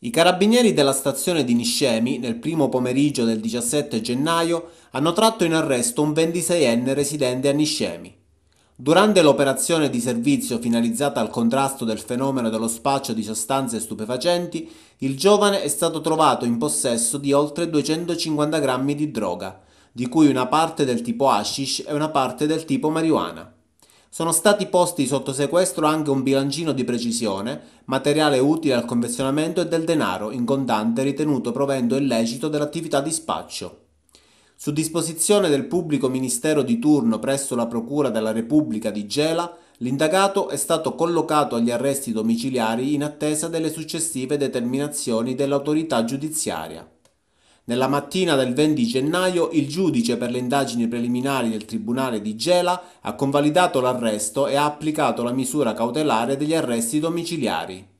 I carabinieri della stazione di Niscemi, nel primo pomeriggio del 17 gennaio, hanno tratto in arresto un 26enne residente a Niscemi. Durante l'operazione di servizio finalizzata al contrasto del fenomeno dello spaccio di sostanze stupefacenti, il giovane è stato trovato in possesso di oltre 250 grammi di droga, di cui una parte del tipo hashish e una parte del tipo marijuana. Sono stati posti sotto sequestro anche un bilancino di precisione, materiale utile al confezionamento e del denaro in contante ritenuto provento illecito dell'attività di spaccio. Su disposizione del pubblico ministero di turno presso la Procura della Repubblica di Gela, l'indagato è stato collocato agli arresti domiciliari in attesa delle successive determinazioni dell'autorità giudiziaria. Nella mattina del 20 gennaio il giudice per le indagini preliminari del Tribunale di Gela ha convalidato l'arresto e ha applicato la misura cautelare degli arresti domiciliari.